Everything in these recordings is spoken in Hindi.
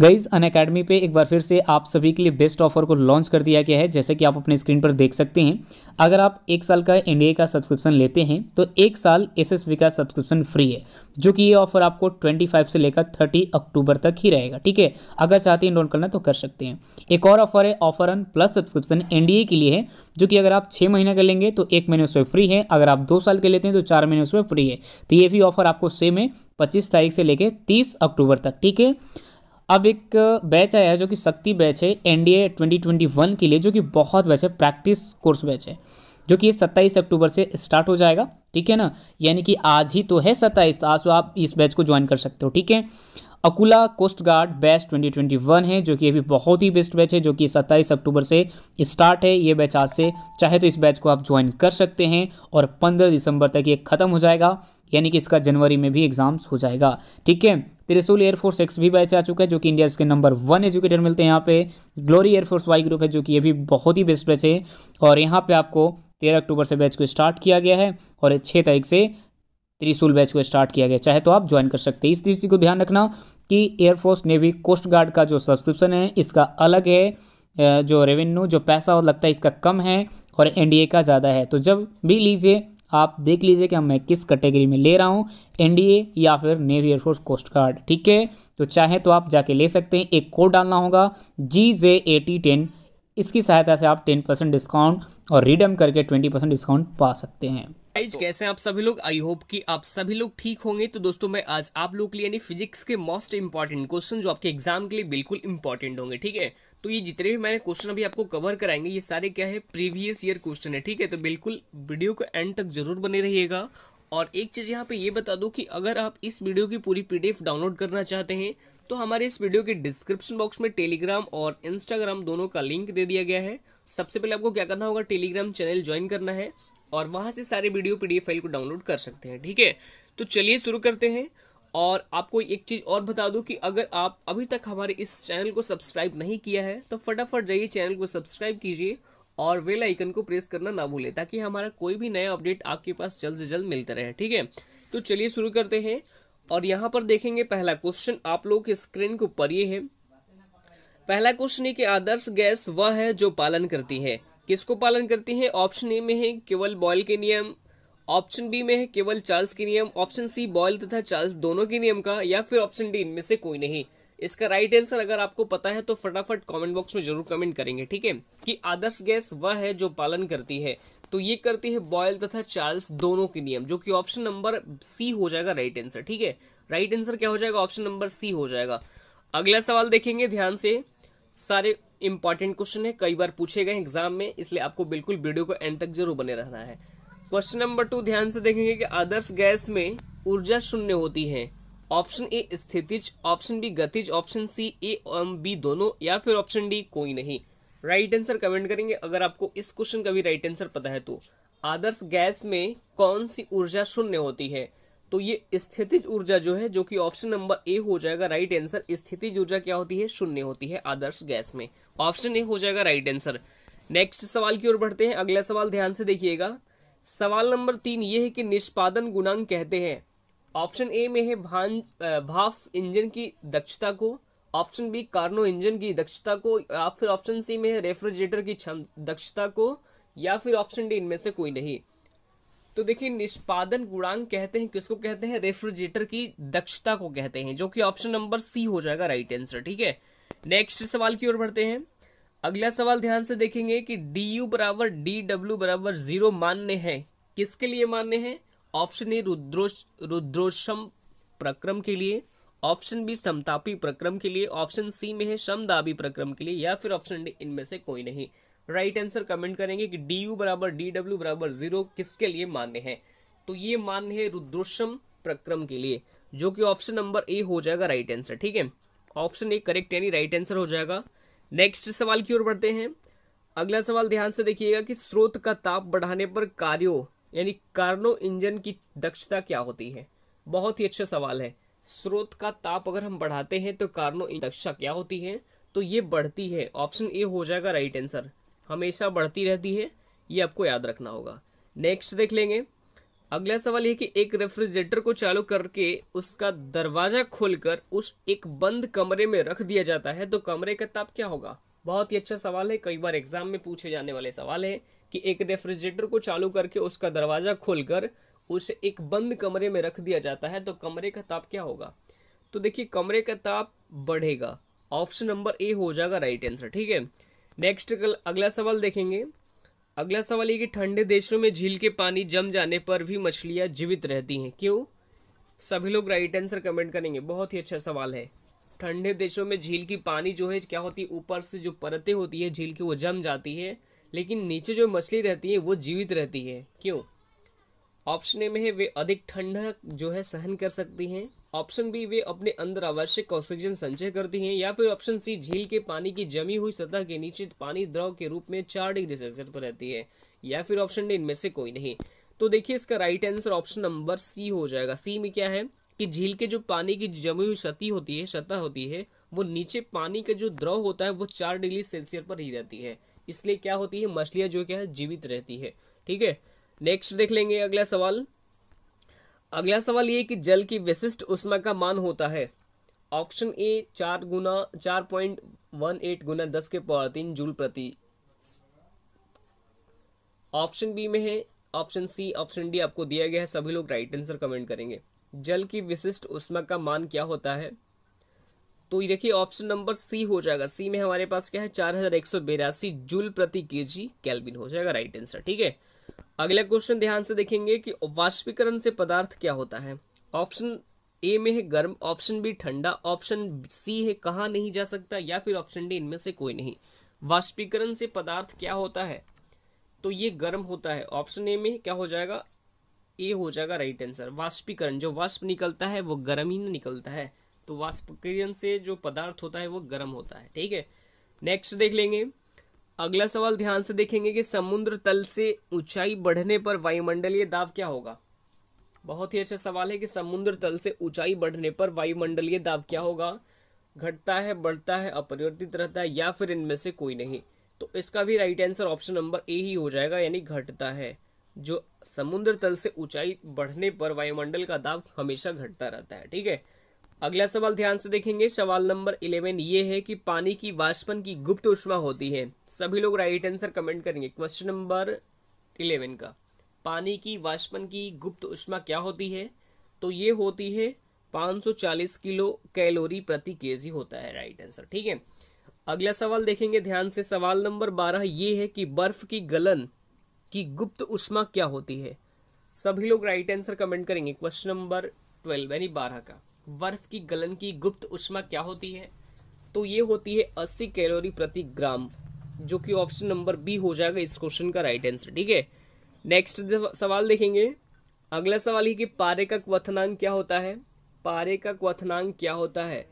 गईज अन अकेडमी पे एक बार फिर से आप सभी के लिए बेस्ट ऑफर को लॉन्च कर दिया गया है जैसे कि आप अपने स्क्रीन पर देख सकते हैं अगर आप एक साल का ए का सब्सक्रिप्शन लेते हैं तो एक साल एसएसबी का सब्सक्रिप्शन फ्री है जो कि ये ऑफर आपको 25 से लेकर 30 अक्टूबर तक ही रहेगा ठीक है अगर चाहते हैं इनरोल करना तो कर सकते हैं एक और ऑफर है offer on plus subscription NDA के लिए है जो कि अगर आप छः महीने का लेंगे तो एक महीने उसमें फ्री है अगर आप दो साल के लेते हैं तो चार महीने उसमें फ्री है तो ये भी ऑफर आपको सेम है पच्चीस तारीख से लेकर तीस अक्टूबर तक ठीक है अब एक बैच आया है जो कि शक्ति बैच है एनडीए 2021 के लिए जो कि बहुत बैच है प्रैक्टिस कोर्स बैच है जो कि सत्ताईस अक्टूबर से स्टार्ट हो जाएगा ठीक है ना यानी कि आज ही तो है सत्ताईस तो आज आप इस बैच को ज्वाइन कर सकते हो ठीक है अकुला कोस्ट गार्ड बैच 2021 है जो कि अभी बहुत ही बेस्ट बैच है जो कि 27 अक्टूबर से स्टार्ट है ये बैच आज से चाहे तो इस बैच को आप ज्वाइन कर सकते हैं और 15 दिसंबर तक ये ख़त्म हो जाएगा यानी कि इसका जनवरी में भी एग्जाम्स हो जाएगा ठीक है त्रिशूल एयरफोर्स एक्स भी बैच आ चुका है जो कि इंडिया के नंबर वन एजुकेटर मिलते हैं यहाँ पे ग्लोरी एयरफोर्स वाई ग्रुप है जो कि ये भी बहुत ही बेस्ट बैच है और यहाँ पे आपको तेरह अक्टूबर से बैच को स्टार्ट किया गया है और छः तारीख से त्रिशूल बैच को स्टार्ट किया गया चाहे तो आप ज्वाइन कर सकते हैं इस चीज़ को ध्यान रखना कि एयरफोर्स नेवी कोस्ट गार्ड का जो सब्सक्रिप्शन है इसका अलग है जो रेवेन्यू जो पैसा लगता है इसका कम है और एनडीए का ज़्यादा है तो जब भी लीजिए आप देख लीजिए कि मैं किस कैटेगरी में ले रहा हूँ एनडीए या फिर नेवी एयरफोर्स कोस्ट गार्ड ठीक है तो चाहे तो आप जाके ले सकते हैं एक कोड डालना होगा जी जे ए टी टेन इसकी सहायता से आप टेन परसेंट डिस्काउंट और रिडम करके ट्वेंटी परसेंट डिस्काउंट पा सकते हैं गाइज कैसे हैं आप सभी लोग आई होप कि आप सभी लोग ठीक होंगे तो दोस्तों मैं आज आप लोग के लिए यानी फिजिक्स के मोस्ट इंपॉर्टेंट क्वेश्चन जो आपके एग्जाम के लिए बिल्कुल इंपॉर्टेंट होंगे ठीक है तो ये जितने भी मैंने क्वेश्चन अभी आपको कवर कराएंगे ये सारे क्या है प्रीवियस ईयर क्वेश्चन है ठीक है तो बिल्कुल वीडियो को एंड तक जरूर बने रहिएगा और एक चीज़ यहाँ पे ये बता दो कि अगर आप इस वीडियो की पूरी पीडीएफ डाउनलोड करना चाहते हैं तो हमारे इस वीडियो के डिस्क्रिप्शन बॉक्स में टेलीग्राम और इंस्टाग्राम दोनों का लिंक दे दिया गया है सबसे पहले आपको क्या करना होगा टेलीग्राम चैनल ज्वाइन करना है और वहाँ से सारे वीडियो पी फाइल को डाउनलोड कर सकते हैं ठीक है तो चलिए शुरू करते हैं और आपको एक चीज़ और बता दूं कि अगर आप अभी तक हमारे इस चैनल को सब्सक्राइब नहीं किया है तो फटाफट जाइए चैनल को सब्सक्राइब कीजिए और वेल आइकन को प्रेस करना ना भूलें ताकि हमारा कोई भी नया अपडेट आपके पास जल्द से जल्द मिलता रहे ठीक है तो चलिए शुरू करते हैं और यहाँ पर देखेंगे पहला क्वेश्चन आप लोग के स्क्रीन के ऊपर ये है पहला क्वेश्चन है कि आदर्श गैस वह है जो पालन करती है किसको पालन करती है ऑप्शन ए में है केवल बॉयल के नियम ऑप्शन बी में है केवल चार्ल्स के नियम ऑप्शन सी बॉयल तथा चार्ल्स दोनों के नियम का या फिर ऑप्शन डी इनमें से कोई नहीं इसका राइट आंसर अगर आपको पता है तो फटाफट कमेंट बॉक्स में जरूर कमेंट करेंगे ठीक है कि आदर्श गैस वह है जो पालन करती है तो ये करती है बॉयल तथा चार्ल्स दोनों के नियम जो कि ऑप्शन नंबर सी हो जाएगा राइट आंसर ठीक है राइट आंसर क्या हो जाएगा ऑप्शन नंबर सी हो जाएगा अगला सवाल देखेंगे ध्यान से सारे इंपॉर्टेंट क्वेश्चन है कई बार पूछे गए एग्जाम में इसलिए आपको बिल्कुल वीडियो को एंड तक जरूर बने रहना है क्वेश्चन नंबर टू ध्यान से देखेंगे कि आदर्श गैस में ऊर्जा शून्य होती है ऑप्शन ए स्थितिज ऑप्शन बी गतिज option C A and B दोनों या फिर ऑप्शन डी कोई नहीं राइट आंसर कमेंट करेंगे अगर आपको इस क्वेश्चन का भी राइट आंसर पता है तो आदर्श गैस में कौन सी ऊर्जा शून्य होती है तो ये स्थितिज ऊर्जा जो है जो कि ऑप्शन नंबर ए हो जाएगा राइट आंसर स्थितिज ऊर्जा क्या होती है शून्य होती है आदर्श गैस में ऑप्शन ए हो जाएगा राइट आंसर नेक्स्ट सवाल की ओर बढ़ते हैं अगला सवाल ध्यान से देखिएगा सवाल नंबर तीन ये है कि निष्पादन गुणांक कहते हैं ऑप्शन ए में है भाफ इंजन की दक्षता को ऑप्शन बी कार्नो इंजन की दक्षता को या फिर ऑप्शन सी में है रेफ्रिजरेटर की दक्षता को या फिर ऑप्शन डी इनमें से कोई नहीं तो देखिए निष्पादन गुणांक कहते हैं किसको कहते हैं रेफ्रिजरेटर की दक्षता को कहते हैं जो कि ऑप्शन नंबर सी हो जाएगा राइट आंसर ठीक है नेक्स्ट सवाल की ओर बढ़ते हैं अगला सवाल ध्यान से देखेंगे कि डी यू बराबर डी डब्ल्यू बराबर जीरो मान्य है किसके लिए मान्य है ऑप्शन ए रुद्रोश रुद्रोषम प्रक्रम के लिए ऑप्शन बी समतापी प्रक्रम के लिए ऑप्शन सी में है समदाबी प्रक्रम के लिए या फिर ऑप्शन डी इनमें से कोई नहीं राइट आंसर कमेंट करेंगे कि डी यू बराबर डी डब्ल्यू बराबर जीरो किसके लिए मान्य है तो ये मान्य है रुद्रोषम प्रक्रम के लिए जो कि ऑप्शन नंबर ए हो जाएगा राइट आंसर ठीक है ऑप्शन ए करेक्ट यानी राइट आंसर हो जाएगा नेक्स्ट सवाल की ओर बढ़ते हैं अगला सवाल ध्यान से देखिएगा कि स्रोत का ताप बढ़ाने पर कार्यों यानी कार्नो इंजन की दक्षता क्या होती है बहुत ही अच्छा सवाल है स्रोत का ताप अगर हम बढ़ाते हैं तो कार्नो दक्षता क्या होती है तो ये बढ़ती है ऑप्शन ए हो जाएगा राइट आंसर हमेशा बढ़ती रहती है ये आपको याद रखना होगा नेक्स्ट देख लेंगे अगला सवाल ये कि एक रेफ्रिजरेटर को चालू करके उसका दरवाज़ा खोलकर उस एक बंद कमरे में रख दिया जाता है तो कमरे का ताप क्या होगा बहुत ही अच्छा सवाल है कई बार एग्जाम में पूछे जाने वाले सवाल है कि एक रेफ्रिजरेटर को चालू करके उसका दरवाज़ा खोलकर उसे एक बंद कमरे में रख दिया जाता है तो कमरे का ताप क्या होगा तो देखिए कमरे का ताप बढ़ेगा ऑप्शन नंबर ए हो जाएगा राइट आंसर ठीक है नेक्स्ट अगला सवाल देखेंगे अगला सवाल ये कि ठंडे देशों में झील के पानी जम जाने पर भी मछलियाँ जीवित रहती हैं क्यों सभी लोग राइट आंसर कमेंट करेंगे बहुत ही अच्छा सवाल है ठंडे देशों में झील की पानी जो है क्या होती है ऊपर से जो परतें होती है झील की वो जम जाती है लेकिन नीचे जो मछली रहती है वो जीवित रहती है क्यों ऑप्शन ए में है वे अधिक ठंडक जो है सहन कर सकती हैं ऑप्शन बी वे अपने अंदर आवश्यक ऑक्सीजन संचय करती हैं या फिर ऑप्शन सी झील के पानी की जमी हुई सतह के नीचे पानी द्रव के रूप में चार डिग्री सेल्सियस पर रहती है या फिर ऑप्शन डी इनमें से कोई नहीं तो देखिए इसका right answer option number C हो जाएगा सी में क्या है कि झील के जो पानी की जमी हुई सती होती है सतह होती है वो नीचे पानी का जो द्रव होता है वो चार डिग्री सेल्सियस पर ही रहती है इसलिए क्या होती है मछलियाँ जो क्या है जीवित रहती है ठीक है नेक्स्ट देख लेंगे अगला सवाल अगला सवाल ये कि जल की विशिष्ट उष्मा का मान होता है ऑप्शन ए चार गुना चार पॉइंट वन एट गुना दस के पावर तीन जूल प्रति ऑप्शन बी में है ऑप्शन सी ऑप्शन डी आपको दिया गया है सभी लोग राइट आंसर कमेंट करेंगे जल की विशिष्ट उष्मा का मान क्या होता है तो ये देखिए ऑप्शन नंबर सी हो जाएगा सी में हमारे पास क्या है चार हजार एक सौ बेरासी जूल प्रति के जी कैलविन हो जाएगा राइट आंसर ठीक है अगला क्वेश्चन ध्यान से देखेंगे कि वाष्पीकरण से पदार्थ क्या होता है ऑप्शन ए में है गर्म ऑप्शन बी ठंडा ऑप्शन सी है कहा नहीं जा सकता या फिर ऑप्शन डी इनमें से कोई नहीं वाष्पीकरण से पदार्थ क्या होता है तो ये गर्म होता है ऑप्शन ए में क्या हो जाएगा ए हो जाएगा राइट आंसर वाष्पीकरण जो वाष्प निकलता है वो गर्म ही निकलता है तो वाष्पक्रियन से जो पदार्थ होता है वो गर्म होता है ठीक है नेक्स्ट देख लेंगे अगला सवाल ध्यान से देखेंगे कि समुद्र तल से ऊंचाई बढ़ने पर वायुमंडलीय दाब क्या होगा बहुत ही अच्छा सवाल है कि समुद्र तल से ऊंचाई बढ़ने पर वायुमंडलीय दाब क्या होगा घटता है बढ़ता है अपरिवर्तित रहता है या फिर इनमें से कोई नहीं तो इसका भी right answer option number A ही हो जाएगा यानी घटता है जो समुद्र तल से ऊंचाई बढ़ने पर वायुमंडल का दाब हमेशा घटता रहता है ठीक है अगला सवाल ध्यान से देखेंगे सवाल नंबर इलेवन ये है कि पानी की वाष्पन की गुप्त उष्मा होती है सभी लोग राइट आंसर कमेंट करेंगे क्वेश्चन नंबर इलेवन का पानी की वाष्पन की गुप्त उष्मा क्या होती है तो ये होती है 540 किलो कैलोरी प्रति केजी होता है राइट आंसर ठीक है अगला सवाल देखेंगे ध्यान से सवाल नंबर बारह ये है कि बर्फ की गलन की गुप्त उष्मा क्या होती है सभी लोग राइट आंसर कमेंट करेंगे क्वेश्चन नंबर ट्वेल्व यानी बारह का बर्फ की गलन की गुप्त उष्मा क्या होती है तो ये होती है 80 कैलोरी प्रति ग्राम जो कि ऑप्शन नंबर बी हो जाएगा इस क्वेश्चन का राइट आंसर ठीक है नेक्स्ट सवाल देखेंगे अगला सवाल है कि पारे का क्वनांग क्या होता है पारे का क्वनांग क्या होता है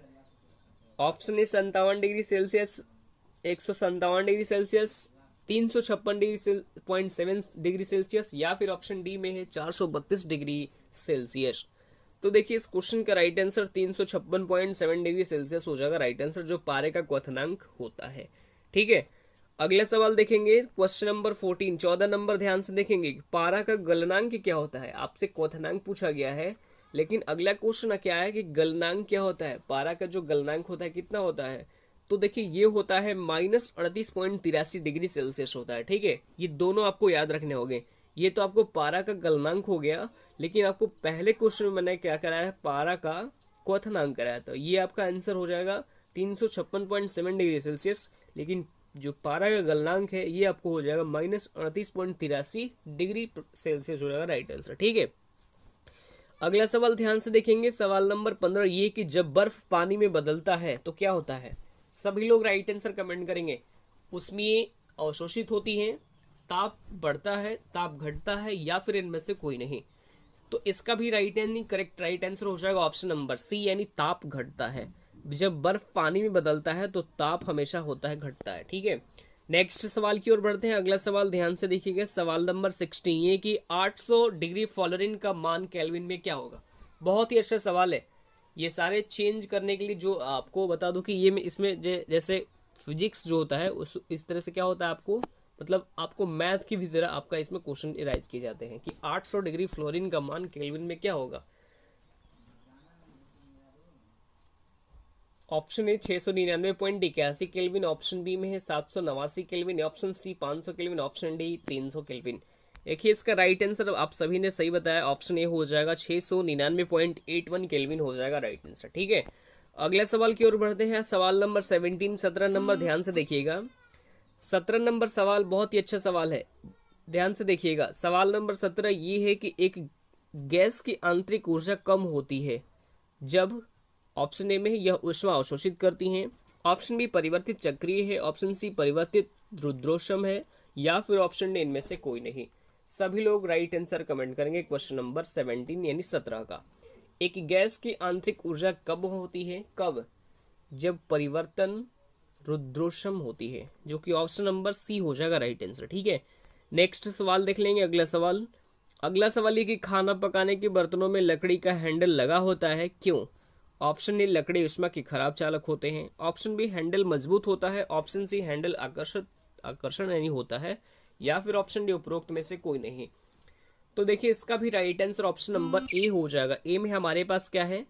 ऑप्शन है संतावन डिग्री सेल्सियस एक सौ संतावन डिग्री सेल्सियस तीन सौ छप्पन degree point seven degree Celsius या फिर ऑप्शन डी में है चार सौ बत्तीस डिग्री सेल्सियस तो देखिए इस क्वेश्चन का राइट आंसर तीन सौ छप्पन पॉइंट सेवन डिग्री सेल्सियस हो जाएगा राइट आंसर जो पारे का क्वथनांक होता है ठीक है अगला सवाल देखेंगे क्वेश्चन नंबर फोर्टीन चौदह नंबर ध्यान से देखेंगे पारा का गलनांक क्या होता है आपसे क्वथनांक पूछा गया है लेकिन अगला क्वेश्चन क्या है कि गलनांक क्या होता है पारा का जो गलनांक होता है कितना होता है तो देखिए ये होता है माइनस अड़तीस पॉइंट तिरासी डिग्री सेल्सियस होता है ठीक है ये दोनों आपको याद रखने होंगे ये तो आपको पारा का गलनांक हो गया लेकिन आपको पहले क्वेश्चन में मैंने क्या कराया है पारा का क्वथनांक कराया था ये आपका आंसर हो जाएगा तीन डिग्री सेल्सियस लेकिन जो पारा का गलनांक है ये आपको हो जाएगा माइनस अड़तीस पॉइंट तिरासी डिग्री सेल्सियस हो जाएगा राइट आंसर ठीक है अगला सवाल ध्यान से देखेंगे सवाल नंबर पंद्रह ये कि जब बर्फ पानी में बदलता है तो क्या होता है सभी लोग राइट आंसर कमेंट करेंगे उसमें अवशोषित होती है ताप बढ़ता है ताप घटता है या फिर इनमें से कोई नहीं तो इसका भी राइट यानी करेक्ट राइट आंसर हो जाएगा ऑप्शन नंबर सी यानी ताप घटता है जब बर्फ पानी में बदलता है तो ताप हमेशा होता है घटता है ठीक है नेक्स्ट सवाल की ओर बढ़ते हैं अगला सवाल ध्यान से देखिएगा सवाल नंबर सिक्सटीन ये कि 800 डिग्री फॉलोरिन का मान कैलविन में क्या होगा बहुत ही अच्छा सवाल है ये सारे चेंज करने के लिए जो आपको बता दूं कि ये इसमें जैसे फिजिक्स जो होता है उस इस तरह से क्या होता है आपको मतलब आपको मैथ की भी तरह आपका इसमें क्वेश्चन इराइज किए जाते हैं कि 800 डिग्री फ्लोरीन का मान केल्विन में क्या होगा ऑप्शन ए छः सौ निन्यानवे पॉइंट इक्यासी केल्विन ऑप्शन बी में है सात सौ नवासी केल्विन ऑप्शन सी पाँच सौ केल्विन ऑप्शन डी तीन सौ केल्विन देखिए इसका राइट आंसर आप सभी ने सही बताया ऑप्शन ए हो जाएगा छः सौ निन्यानवे पॉइंट एट वन केल्विन हो जाएगा राइट आंसर ठीक है अगला सवाल की ओर बढ़ते हैं सवाल नंबर सेवनटीन सत्रह नंबर ध्यान से देखिएगा सत्रह नंबर सवाल बहुत ही अच्छा सवाल है ध्यान से देखिएगा सवाल नंबर सत्रह ये है कि एक गैस की आंतरिक ऊर्जा कम होती है जब ऑप्शन ए में यह ऊष्मा अवशोषित करती हैं ऑप्शन बी परिवर्तित चक्रीय है ऑप्शन सी परिवर्तित रुद्रोषम है या फिर ऑप्शन डी इनमें से कोई नहीं सभी लोग राइट आंसर कमेंट करेंगे क्वेश्चन नंबर सेवनटीन यानी सत्रह का एक गैस की आंतरिक ऊर्जा कब होती है कब जब परिवर्तन रुद्रोशम होती है जो कि ऑप्शन नंबर सी हो जाएगा राइट आंसर ठीक है नेक्स्ट सवाल देख लेंगे अगला सवाल अगला सवाल ये कि खाना पकाने के बर्तनों में लकड़ी का हैंडल लगा होता है क्यों ऑप्शन ए लकड़ी उष्मा के खराब चालक होते हैं ऑप्शन बी हैंडल मजबूत होता है ऑप्शन सी हैंडल आकर्षित आकर्षण नहीं होता है या फिर ऑप्शन डी उपरोक्त में से कोई नहीं तो देखिए इसका भी right answer option number A हो जाएगा ए में हमारे पास क्या है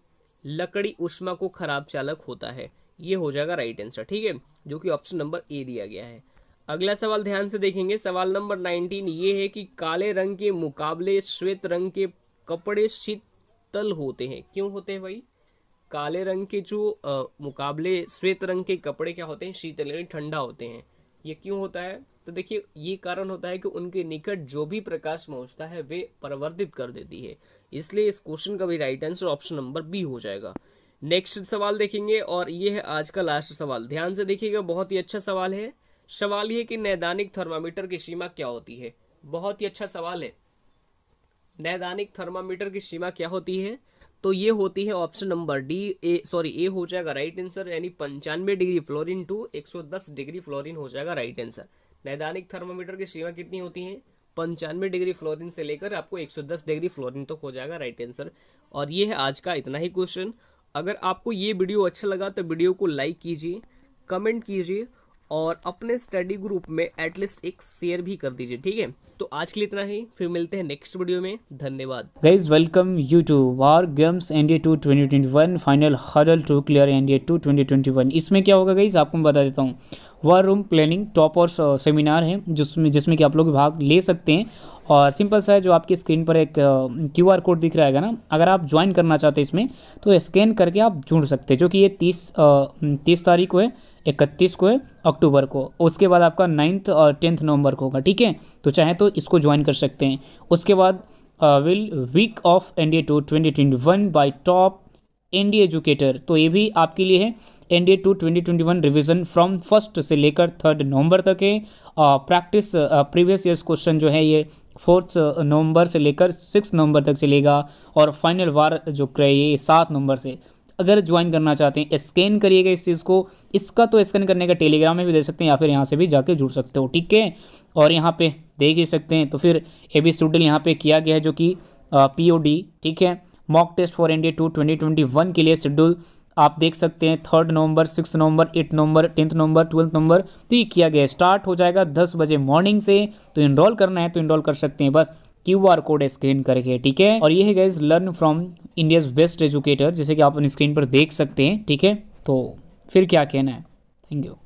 लकड़ी उष्मा को खराब चालक होता है ये हो जाएगा राइट आंसर ठीक है जो कि ऑप्शन नंबर ए दिया गया है अगला सवाल ध्यान से देखेंगे सवाल नंबर नाइनटीन ये है कि काले रंग के मुकाबले श्वेत रंग के कपड़े शीतल होते हैं क्यों होते हैं भाई काले रंग के जो आ, मुकाबले श्वेत रंग के कपड़े क्या होते हैं शीतल यानी ठंडा होते हैं ये क्यों होता है तो देखिए ये कारण होता है कि उनके निकट जो भी प्रकाश पहुंचता है वे परिवर्तित कर देती है इसलिए इस क्वेश्चन का भी right answer option number B हो जाएगा नेक्स्ट सवाल देखेंगे और ये है आज का लास्ट सवाल ध्यान से देखिएगा बहुत ही अच्छा सवाल है सवाल ये कि नैदानिक थर्मामीटर की सीमा क्या होती है बहुत ही अच्छा सवाल है नैदानिक थर्मामीटर की सीमा क्या होती है तो ये होती है option number D A sorry A हो जाएगा राइट आंसर यानी पंचानवे degree Fahrenheit to 110 degree Fahrenheit हो जाएगा राइट आंसर नैदानिक थर्मामीटर की सीमा कितनी होती है पंचानवे डिग्री फ्लोरिन से लेकर आपको 110 डिग्री फ्लोरिन तक तो हो जाएगा राइट आंसर और ये है आज का इतना ही क्वेश्चन अगर आपको ये वीडियो अच्छा लगा तो वीडियो को लाइक कीजिए कमेंट कीजिए और अपने स्टडी ग्रुप में एटलीस्ट एक शेयर भी कर दीजिए ठीक है तो आज के लिए इतना ही फिर मिलते हैं नेक्स्ट वीडियो में धन्यवाद guys welcome you to war games NDA two twenty twenty one final हरल to clear NDA two twenty twenty one इसमें क्या होगा गाइज आपको मैं बता देता हूँ वर रूम प्लानिंग टॉप और सेमिनार है जिसमें जिसमें कि आप लोग भाग ले सकते हैं और सिंपल सा है जो आपकी स्क्रीन पर एक क्यू आर कोड दिख रहा है ना अगर आप ज्वाइन करना चाहते हैं इसमें तो स्कैन करके आप जुड़ सकते हैं जो कि ये तीस तीस तारीख को है इकतीस को है अक्टूबर को उसके बाद आपका नाइन्थ और टेंथ नवंबर को होगा ठीक है तो चाहे तो इसको ज्वाइन कर सकते हैं उसके बाद will week off N D two twenty twenty one by top ND educator तो ये भी आपके लिए है N D two twenty twenty one revision from first से लेकर थर्ड नवंबर तक है प्रैक्टिस प्रीवियस ईयर्स क्वेश्चन जो है ये फोर्थ नवंबर से लेकर सिक्स नवंबर तक चलेगा और फाइनल वार जो ये सात नवंबर से अगर ज्वाइन करना चाहते हैं स्कैन करिएगा इस चीज़ को इसका तो स्कैन करने का टेलीग्राम में भी दे सकते हैं या फिर यहाँ से भी जाके जुड़ सकते हो ठीक है और यहाँ पे देख ही सकते हैं तो फिर ए बी स्टूडल यहाँ पे किया गया है जो कि पी ओ डी ठीक है mock test for India two twenty twenty one के लिए शेड्यूल आप देख सकते हैं third November six November eight November tenth November twelfth November तो ये किया गया स्टार्ट हो जाएगा दस बजे मॉर्निंग से तो इनरोल करना है तो इनरोल कर सकते हैं bus Q R code scan करके ठीक है और ये है guys learn from India's best educator जैसे कि आप स्क्रीन पर देख सकते हैं ठीक है तो फिर क्या कहना है थैंक यू